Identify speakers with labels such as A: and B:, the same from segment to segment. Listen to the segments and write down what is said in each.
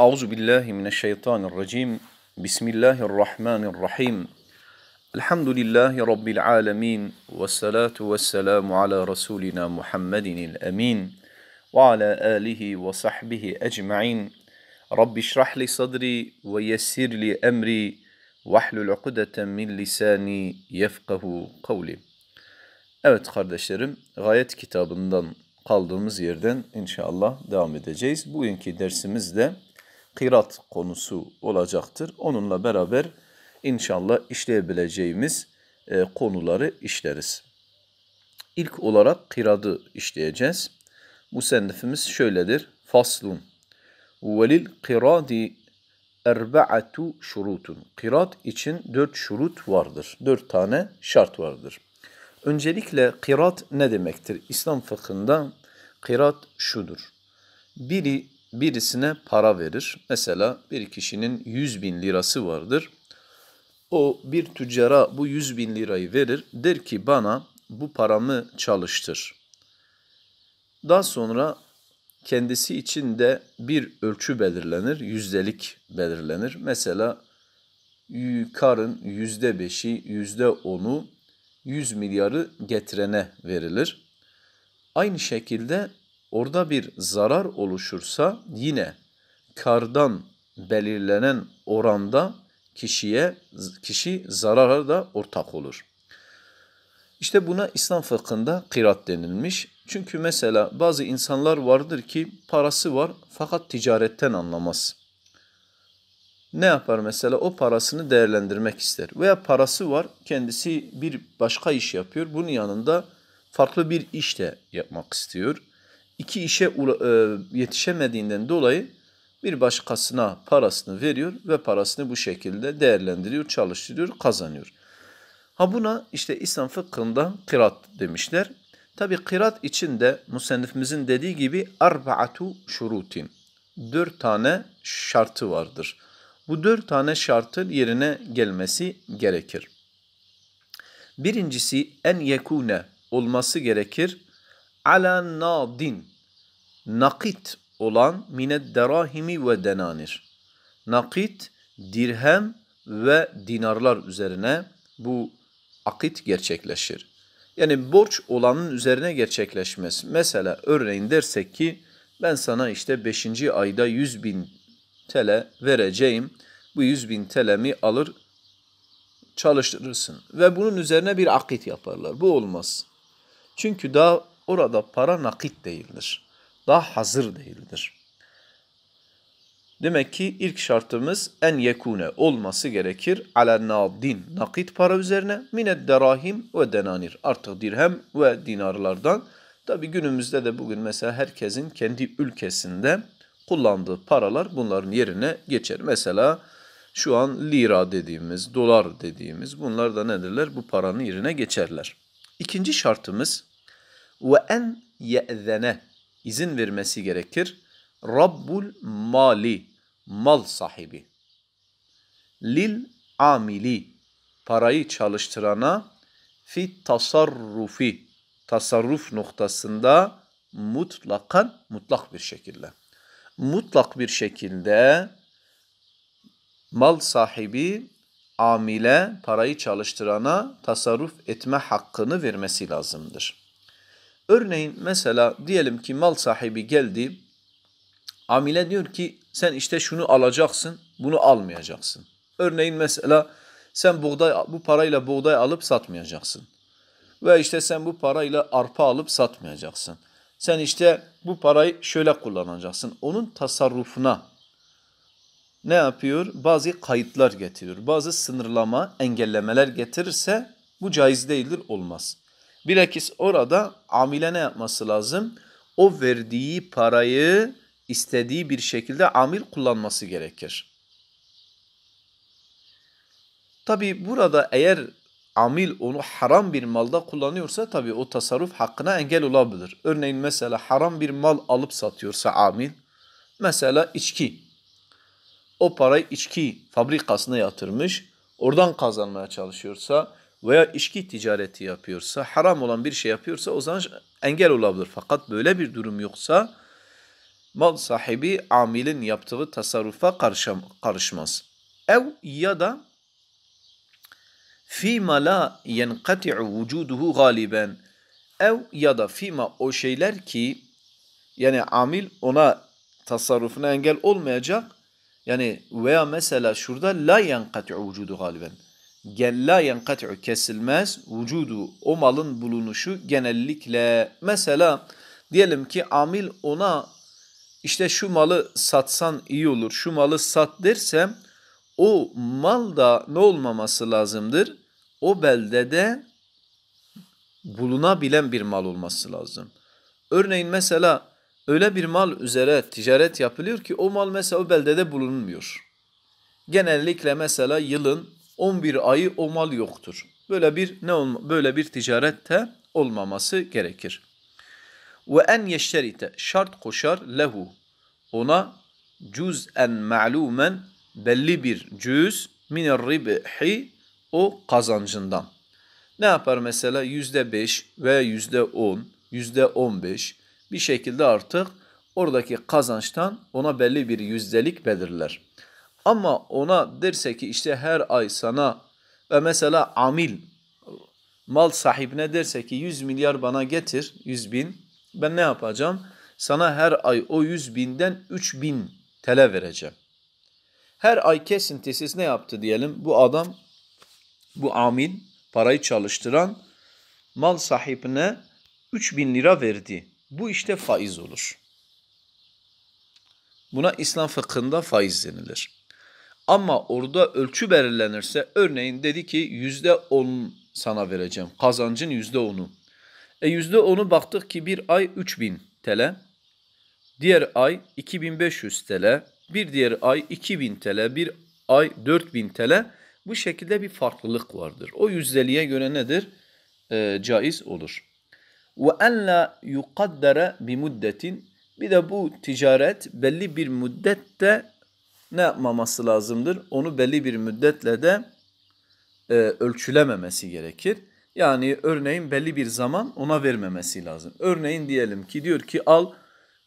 A: أعوذ بالله من الشيطان الرجيم بسم الله الرحمن الرحيم الحمد لله رب العالمين والصلاة والسلام على رسولنا محمد الأمين وعلى آله وصحبه أجمعين رب اشرح لي صدري ويسر لي أمري واحلل عقدة من لساني يفقه قولي Evet kardeşlerim, Gayet kitabından kaldığımız yerden inşallah devam edeceğiz. Bugünkü dersimizde kırat konusu olacaktır. Onunla beraber inşallah işleyebileceğimiz e, konuları işleriz. İlk olarak kıradı işleyeceğiz. Bu Musennifimiz şöyledir. Faslun. Velil kıradi erba'atu şurutun. Kırat için dört şurut vardır. Dört tane şart vardır. Öncelikle kırat ne demektir? İslam fıkhında kırat şudur. Biri birisine para verir. Mesela bir kişinin 100 bin lirası vardır. O bir tüccara bu 100 bin lirayı verir. Der ki bana bu paramı çalıştır. Daha sonra kendisi için de bir ölçü belirlenir, yüzdelik belirlenir. Mesela karın yüzde beşi, yüzde onu yüz milyarı getirene verilir. Aynı şekilde orada bir zarar oluşursa yine kardan belirlenen oranda kişiye kişi zarara da ortak olur. İşte buna İslam fıkhında kirat denilmiş. Çünkü mesela bazı insanlar vardır ki parası var fakat ticaretten anlamaz. Ne yapar mesela? O parasını değerlendirmek ister. Veya parası var kendisi bir başka iş yapıyor. Bunun yanında farklı bir iş de yapmak istiyor iki işe e, yetişemediğinden dolayı bir başkasına parasını veriyor ve parasını bu şekilde değerlendiriyor, çalıştırıyor, kazanıyor. Ha buna işte İslam fıkhında kırat demişler. Tabi kırat içinde de dediği gibi arbaatu şurutin. Dört tane şartı vardır. Bu dört tane şartın yerine gelmesi gerekir. Birincisi en yekune olması gerekir ala nadin. Nakit olan mined derahimi ve denanir. Nakit, dirhem ve dinarlar üzerine bu akit gerçekleşir. Yani borç olanın üzerine gerçekleşmez. Mesela örneğin dersek ki ben sana işte 5. ayda 100 bin TL vereceğim. Bu 100 bin TL'mi alır çalıştırırsın. Ve bunun üzerine bir akit yaparlar. Bu olmaz. Çünkü daha Orada para nakit değildir. Daha hazır değildir. Demek ki ilk şartımız en yekune olması gerekir. Ala nadin nakit para üzerine mine derahim ve denanir. Artık dirhem ve dinarlardan. Tabi günümüzde de bugün mesela herkesin kendi ülkesinde kullandığı paralar bunların yerine geçer. Mesela şu an lira dediğimiz, dolar dediğimiz bunlar da nedirler? Bu paranın yerine geçerler. İkinci şartımız ve en ye'zene izin vermesi gerekir. Rabbul mali mal sahibi. Lil amili parayı çalıştırana fi tasarrufi tasarruf noktasında mutlakan mutlak bir şekilde. Mutlak bir şekilde mal sahibi amile parayı çalıştırana tasarruf etme hakkını vermesi lazımdır. Örneğin mesela diyelim ki mal sahibi geldi. Amile diyor ki sen işte şunu alacaksın, bunu almayacaksın. Örneğin mesela sen buğday bu parayla buğday alıp satmayacaksın. Ve işte sen bu parayla arpa alıp satmayacaksın. Sen işte bu parayı şöyle kullanacaksın. Onun tasarrufuna ne yapıyor? Bazı kayıtlar getiriyor. Bazı sınırlama, engellemeler getirirse bu caiz değildir, olmaz. Bilakis orada amile ne yapması lazım? O verdiği parayı istediği bir şekilde amil kullanması gerekir. Tabi burada eğer amil onu haram bir malda kullanıyorsa tabi o tasarruf hakkına engel olabilir. Örneğin mesela haram bir mal alıp satıyorsa amil, mesela içki. O parayı içki fabrikasına yatırmış, oradan kazanmaya çalışıyorsa veya içki ticareti yapıyorsa, haram olan bir şey yapıyorsa o zaman engel olabilir. Fakat böyle bir durum yoksa mal sahibi amilin yaptığı tasarrufa karışmaz. Ev ya da fima la yenqati'u vücuduhu galiben ev ya da fima o şeyler ki yani amil ona tasarrufuna engel olmayacak yani veya mesela şurada la yenqati'u vücudu galiben gella yenkatiu kesilmez. Vücudu o malın bulunuşu genellikle. Mesela diyelim ki amil ona işte şu malı satsan iyi olur, şu malı sat dersem o mal da ne olmaması lazımdır? O beldede bulunabilen bir mal olması lazım. Örneğin mesela öyle bir mal üzere ticaret yapılıyor ki o mal mesela o beldede bulunmuyor. Genellikle mesela yılın 11 ayı o mal yoktur. Böyle bir ne olma, böyle bir ticarette olmaması gerekir. Ve en yeşerite şart koşar lehu ona en ma'lumen belli bir cüz min ribhi o kazancından. Ne yapar mesela yüzde beş veya yüzde on, yüzde on beş bir şekilde artık oradaki kazançtan ona belli bir yüzdelik belirler. Ama ona derse ki işte her ay sana ve mesela amil mal sahibine derse ki 100 milyar bana getir 100 bin ben ne yapacağım? Sana her ay o 100 binden 3 bin tele vereceğim. Her ay kesintisiz ne yaptı diyelim? Bu adam, bu amil, parayı çalıştıran mal sahibine 3 bin lira verdi. Bu işte faiz olur. Buna İslam fıkhında faiz denilir. Ama orada ölçü belirlenirse örneğin dedi ki yüzde on sana vereceğim. Kazancın yüzde onu. E yüzde onu baktık ki bir ay 3000 TL. Diğer ay 2500 TL. Bir diğer ay 2000 TL. Bir ay 4000 TL. Bu şekilde bir farklılık vardır. O yüzdeliğe göre nedir? E, caiz olur. Ve en la yukaddara muddetin. Bir de bu ticaret belli bir müddette ne yapmaması lazımdır? Onu belli bir müddetle de e, ölçülememesi gerekir. Yani örneğin belli bir zaman ona vermemesi lazım. Örneğin diyelim ki diyor ki al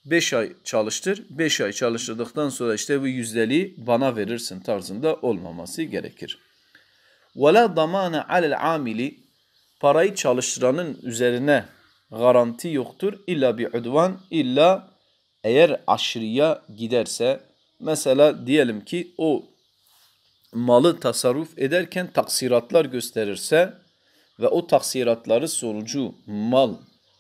A: 5 ay çalıştır. 5 ay çalıştırdıktan sonra işte bu yüzdeliği bana verirsin tarzında olmaması gerekir. وَلَا damana عَلَى amili Parayı çalıştıranın üzerine garanti yoktur. İlla bir udvan, illa eğer aşırıya giderse, Mesela diyelim ki o malı tasarruf ederken taksiratlar gösterirse ve o taksiratları sonucu mal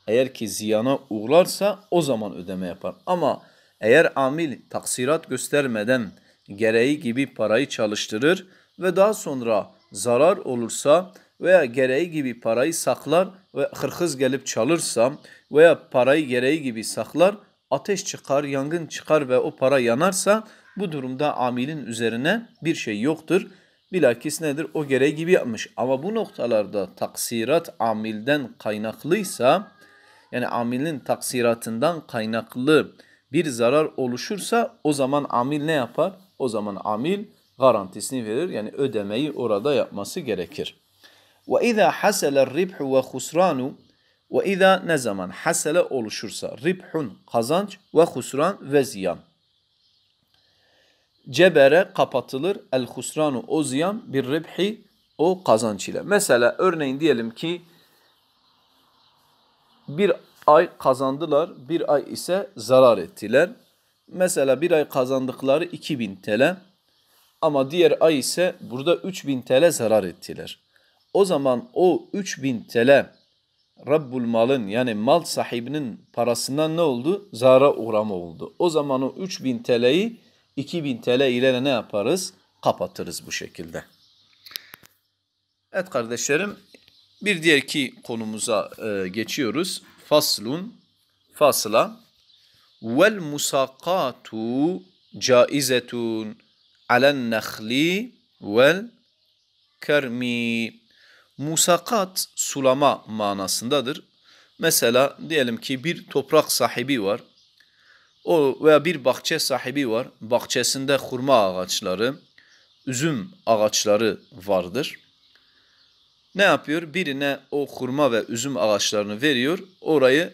A: eğer ki ziyana uğrarsa o zaman ödeme yapar. Ama eğer amil taksirat göstermeden gereği gibi parayı çalıştırır ve daha sonra zarar olursa veya gereği gibi parayı saklar ve hırkız gelip çalırsa veya parayı gereği gibi saklar ateş çıkar, yangın çıkar ve o para yanarsa bu durumda amilin üzerine bir şey yoktur. Bilakis nedir? O gereği gibi yapmış. Ama bu noktalarda taksirat amilden kaynaklıysa yani amilin taksiratından kaynaklı bir zarar oluşursa o zaman amil ne yapar? O zaman amil garantisini verir. Yani ödemeyi orada yapması gerekir. وَاِذَا حَسَلَ الرِّبْحُ وَخُسْرَانُ ve izâ ne zaman hasele oluşursa ribhun kazanç ve husran ve ziyan. Cebere kapatılır el husranu o ziyan bir ribhi o kazanç ile. Mesela örneğin diyelim ki bir ay kazandılar, bir ay ise zarar ettiler. Mesela bir ay kazandıkları 2000 TL ama diğer ay ise burada 3000 TL zarar ettiler. O zaman o 3000 TL Rabbul malın yani mal sahibinin parasından ne oldu? Zara uğrama oldu. O zaman o 3000 TL'yi 2000 TL ile ne yaparız? Kapatırız bu şekilde. Evet kardeşlerim bir diğer ki konumuza e, geçiyoruz. Faslun fasla vel musakatu caizetun alen nehli vel kermi musakat sulama manasındadır. Mesela diyelim ki bir toprak sahibi var. O veya bir bahçe sahibi var. Bahçesinde hurma ağaçları, üzüm ağaçları vardır. Ne yapıyor? Birine o hurma ve üzüm ağaçlarını veriyor. Orayı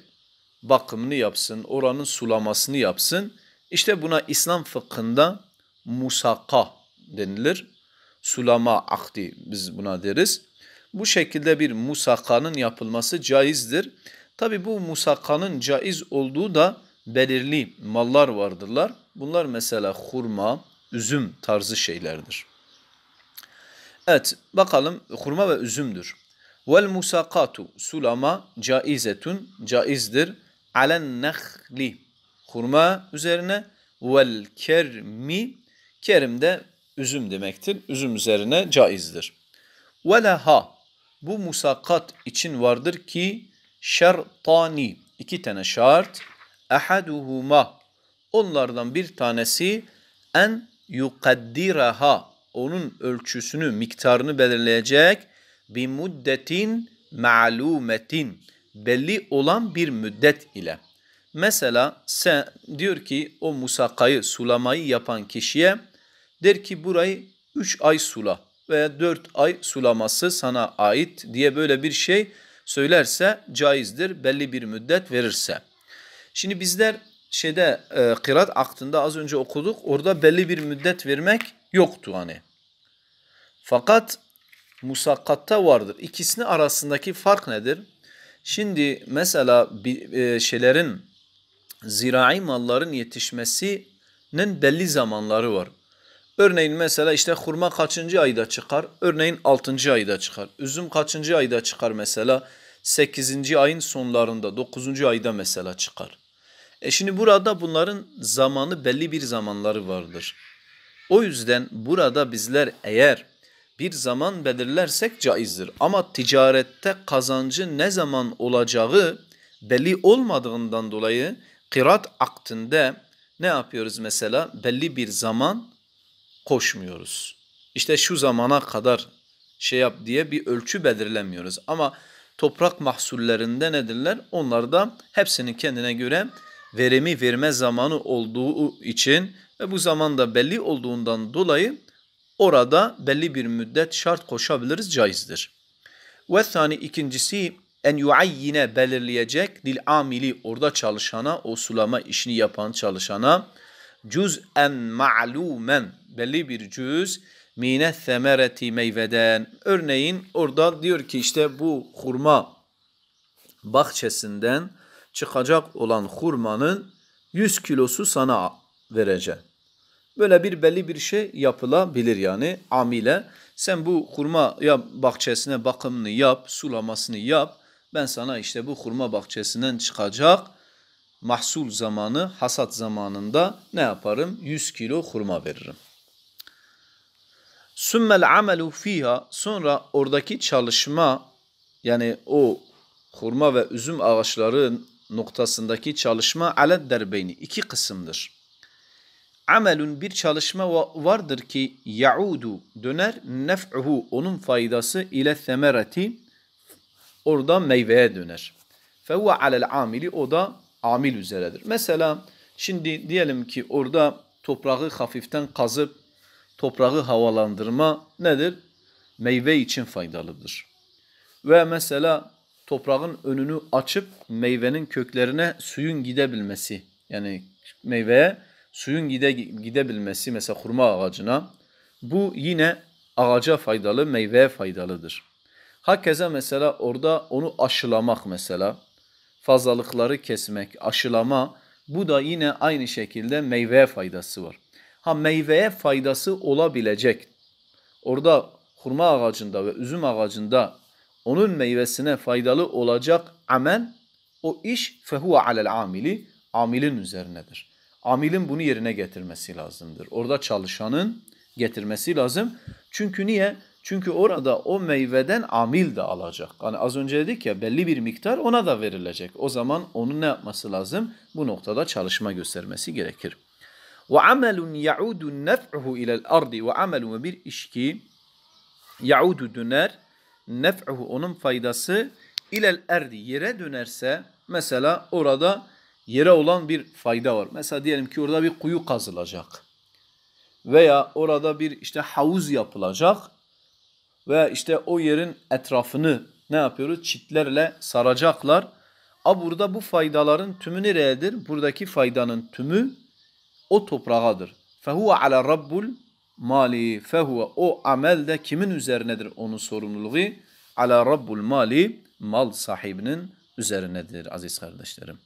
A: bakımını yapsın, oranın sulamasını yapsın. İşte buna İslam fıkhında musaka denilir. Sulama akdi biz buna deriz. Bu şekilde bir musakanın yapılması caizdir. Tabi bu musakanın caiz olduğu da belirli mallar vardırlar. Bunlar mesela hurma, üzüm tarzı şeylerdir. Evet bakalım hurma ve üzümdür. Vel musakatu sulama caizetun caizdir. Alen nehli hurma üzerine vel kermi kerim de üzüm demektir. Üzüm üzerine caizdir. Ve leha bu musakat için vardır ki şartani iki tane şart ehaduhuma onlardan bir tanesi en yukaddiraha onun ölçüsünü miktarını belirleyecek bir müddetin ma'lumetin belli olan bir müddet ile. Mesela sen diyor ki o musakayı sulamayı yapan kişiye der ki burayı üç ay sula veya dört ay sulaması sana ait diye böyle bir şey söylerse caizdir belli bir müddet verirse. Şimdi bizler şeyde e, kıraat aktında az önce okuduk orada belli bir müddet vermek yoktu hani. Fakat musakkatta vardır. İkisini arasındaki fark nedir? Şimdi mesela bir, e, şeylerin zirai malların yetişmesinin belli zamanları var. Örneğin mesela işte hurma kaçıncı ayda çıkar? Örneğin 6. ayda çıkar. Üzüm kaçıncı ayda çıkar mesela? 8. ayın sonlarında, 9. ayda mesela çıkar. E şimdi burada bunların zamanı belli bir zamanları vardır. O yüzden burada bizler eğer bir zaman belirlersek caizdir. Ama ticarette kazancı ne zaman olacağı belli olmadığından dolayı kırat aktında ne yapıyoruz mesela? Belli bir zaman koşmuyoruz. İşte şu zamana kadar şey yap diye bir ölçü belirlemiyoruz. Ama toprak mahsullerinde nedirler? Onlar da hepsinin kendine göre verimi verme zamanı olduğu için ve bu zamanda belli olduğundan dolayı orada belli bir müddet şart koşabiliriz caizdir. Ve sani ikincisi en yuayyine belirleyecek dil amili orada çalışana o sulama işini yapan çalışana cüz'en ma'lumen belli bir cüz mine semereti meyveden. Örneğin orada diyor ki işte bu hurma bahçesinden çıkacak olan hurmanın 100 kilosu sana vereceğim. Böyle bir belli bir şey yapılabilir yani amile. Sen bu hurma ya bahçesine bakımını yap, sulamasını yap. Ben sana işte bu hurma bahçesinden çıkacak mahsul zamanı, hasat zamanında ne yaparım? 100 kilo hurma veririm. Sümmel amelu fiha sonra oradaki çalışma yani o hurma ve üzüm ağaçları noktasındaki çalışma aled derbeyni iki kısımdır. Amelun bir çalışma vardır ki yaudu döner nef'uhu onun faydası ile semereti orada meyveye döner. Fevve alel amili o da amil üzeredir. Mesela şimdi diyelim ki orada toprağı hafiften kazıp toprağı havalandırma nedir? Meyve için faydalıdır. Ve mesela toprağın önünü açıp meyvenin köklerine suyun gidebilmesi. Yani meyveye suyun gide, gidebilmesi mesela hurma ağacına. Bu yine ağaca faydalı, meyveye faydalıdır. Hakeza mesela orada onu aşılamak mesela fazlalıkları kesmek, aşılama bu da yine aynı şekilde meyveye faydası var. Ha meyveye faydası olabilecek. Orada hurma ağacında ve üzüm ağacında onun meyvesine faydalı olacak amel o iş fehuve alel amili amilin üzerinedir. Amilin bunu yerine getirmesi lazımdır. Orada çalışanın getirmesi lazım. Çünkü niye? Çünkü orada o meyveden amil de alacak. Hani az önce dedik ya belli bir miktar ona da verilecek. O zaman onun ne yapması lazım? Bu noktada çalışma göstermesi gerekir. وَعَمَلٌ يَعُودُ نَفْعُهُ اِلَى الْاَرْضِ وَعَمَلٌ ve bir iş ki يَعُودُ döner nef'uhu onun faydası ilel erdi yere dönerse mesela orada yere olan bir fayda var. Mesela diyelim ki orada bir kuyu kazılacak veya orada bir işte havuz yapılacak ve işte o yerin etrafını ne yapıyoruz? Çitlerle saracaklar. A burada bu faydaların tümü nereyedir? Buradaki faydanın tümü o toprağadır. Fehuve ala rabbul mali. Fehuve o amel de kimin üzerinedir onun sorumluluğu? Ala rabbul mali mal sahibinin üzerinedir aziz kardeşlerim.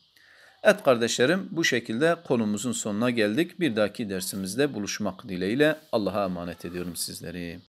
A: Evet kardeşlerim bu şekilde konumuzun sonuna geldik. Bir dahaki dersimizde buluşmak dileğiyle Allah'a emanet ediyorum sizleri.